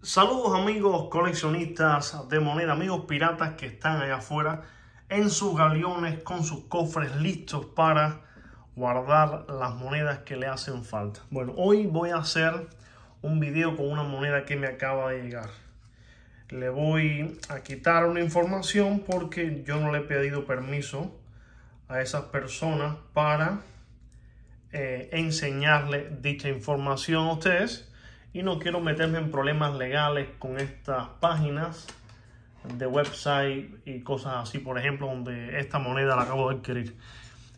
Saludos amigos coleccionistas de moneda, amigos piratas que están allá afuera en sus galeones con sus cofres listos para guardar las monedas que le hacen falta. Bueno, hoy voy a hacer un video con una moneda que me acaba de llegar. Le voy a quitar una información porque yo no le he pedido permiso a esas personas para eh, enseñarle dicha información a ustedes y no quiero meterme en problemas legales con estas páginas de website y cosas así, por ejemplo, donde esta moneda la acabo de adquirir.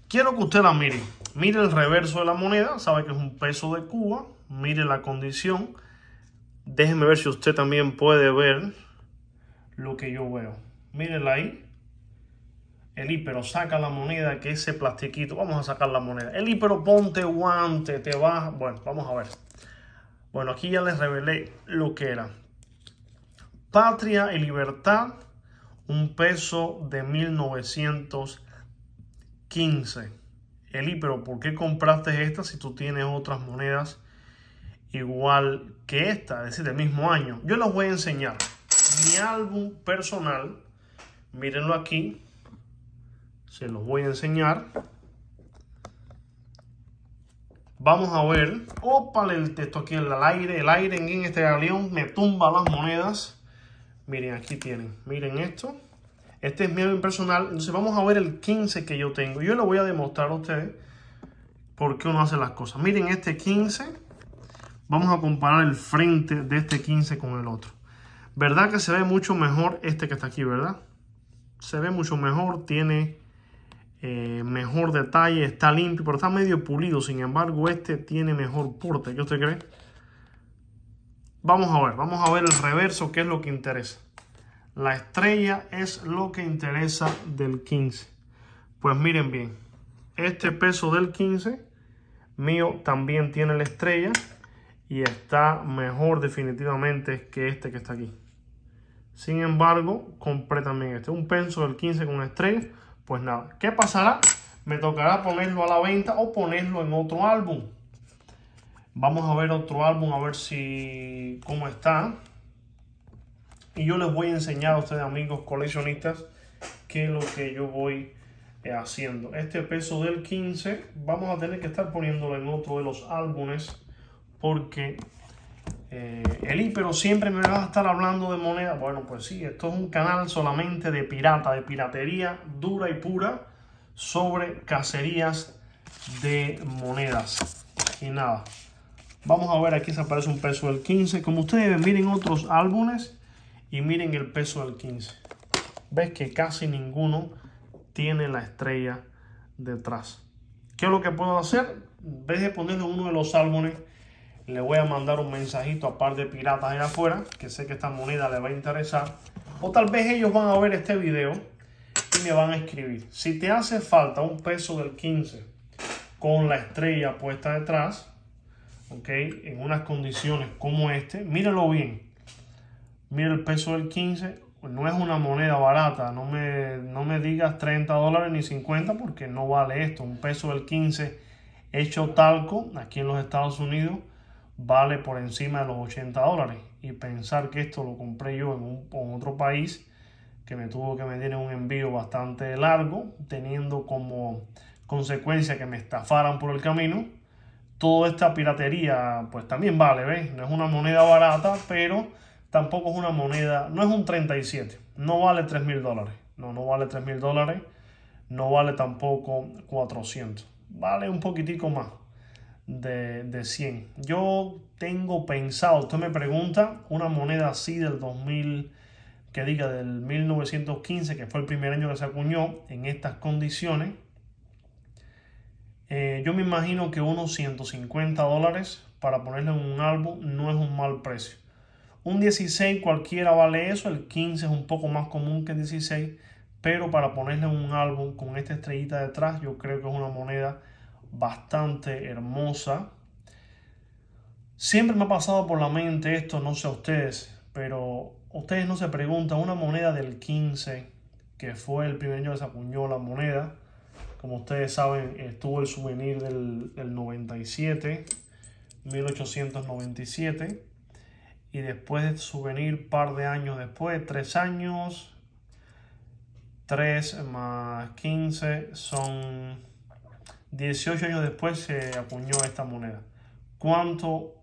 Quiero que usted la mire. Mire el reverso de la moneda, sabe que es un peso de Cuba, mire la condición. Déjenme ver si usted también puede ver lo que yo veo. Mírenla ahí. El hipero saca la moneda, que ese plastiquito. Vamos a sacar la moneda. El hipero ponte guante, te baja. Bueno, vamos a ver. Bueno, aquí ya les revelé lo que era. Patria y Libertad, un peso de 1915. Eli, pero ¿por qué compraste esta si tú tienes otras monedas igual que esta? Es decir, del mismo año. Yo los voy a enseñar mi álbum personal. Mírenlo aquí. Se los voy a enseñar. Vamos a ver. opa, el texto aquí, el aire. El aire en este galeón me tumba las monedas. Miren, aquí tienen. Miren esto. Este es mío personal, Entonces vamos a ver el 15 que yo tengo. Yo le voy a demostrar a ustedes por qué uno hace las cosas. Miren este 15. Vamos a comparar el frente de este 15 con el otro. ¿Verdad que se ve mucho mejor este que está aquí, verdad? Se ve mucho mejor, tiene eh, mejor detalle, está limpio, pero está medio pulido. Sin embargo, este tiene mejor porte. ¿Qué usted cree? Vamos a ver, vamos a ver el reverso, que es lo que interesa. La estrella es lo que interesa del 15. Pues miren bien, este peso del 15 mío también tiene la estrella y está mejor definitivamente que este que está aquí. Sin embargo, compré también este, un peso del 15 con estrella pues nada, ¿qué pasará? Me tocará ponerlo a la venta o ponerlo en otro álbum. Vamos a ver otro álbum, a ver si cómo está. Y yo les voy a enseñar a ustedes, amigos coleccionistas, qué es lo que yo voy eh, haciendo. Este peso del 15 vamos a tener que estar poniéndolo en otro de los álbumes porque el eh, Eli, pero siempre me vas a estar hablando de moneda. Bueno, pues sí, esto es un canal solamente de pirata, de piratería dura y pura sobre cacerías de monedas. Y nada, vamos a ver aquí se aparece un peso del 15. Como ustedes ven, miren otros álbumes y miren el peso del 15. Ves que casi ninguno tiene la estrella detrás. ¿Qué es lo que puedo hacer? En vez de ponerle uno de los álbumes le voy a mandar un mensajito a par de piratas allá afuera, que sé que esta moneda le va a interesar. O tal vez ellos van a ver este video y me van a escribir. Si te hace falta un peso del 15 con la estrella puesta detrás, ok, en unas condiciones como este, míralo bien. Mira el peso del 15, no es una moneda barata, no me, no me digas 30 dólares ni 50 porque no vale esto. Un peso del 15 hecho talco aquí en los Estados Unidos vale por encima de los 80 dólares y pensar que esto lo compré yo en, un, otro país que me tuvo que meter un envío bastante largo, teniendo como consecuencia que me estafaran por el camino. Toda esta piratería, pues también vale, ¿ves? No es una moneda barata, pero tampoco es una moneda, no es un 37, no vale tres mil dólares, no, no vale 3 mil dólares, no vale tampoco 400, vale un poquitico más, de, 100. Yo tengo pensado, usted me pregunta, una moneda así del 2000, que diga del 1915, que fue el primer año que se acuñó, en estas condiciones. Eh, yo me imagino que unos 150 dólares para ponerle en un álbum no es un mal precio. Un 16 cualquiera vale eso, el 15 es un poco más común que el 16, pero para ponerle un álbum con esta estrellita detrás, yo creo que es una moneda bastante hermosa. Siempre me ha pasado por la mente esto, no sé a ustedes, pero ustedes no se preguntan, una moneda del 15, que fue el primer año que se acuñó la moneda, como ustedes saben, estuvo el souvenir del, 97, 1897, y después de este souvenir, par de años después, tres años, 3 más 15 son 18 años después se acuñó esta moneda. ¿Cuánto,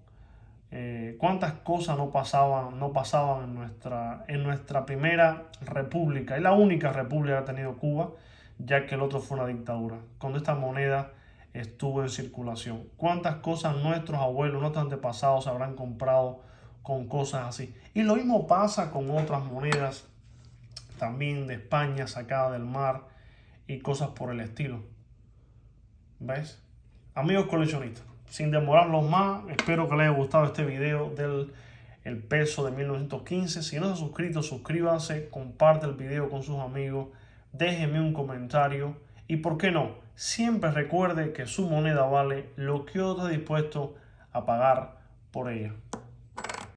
eh, ¿Cuántas cosas no pasaban, no pasaban en, nuestra, en nuestra primera república? Es la única república que ha tenido Cuba, ya que el otro fue una dictadura. Cuando esta moneda estuvo en circulación. ¿Cuántas cosas nuestros abuelos, nuestros antepasados habrán comprado con cosas así? Y lo mismo pasa con otras monedas también de España sacada del mar y cosas por el estilo. ¿Ves? Amigos coleccionistas, sin demorarlos más, espero que les haya gustado este video del peso de 1915. Si no se ha suscrito, suscríbase, comparte el video con sus amigos, déjenme un comentario y, ¿por qué no? Siempre recuerde que su moneda vale lo que otro está dispuesto a pagar por ella.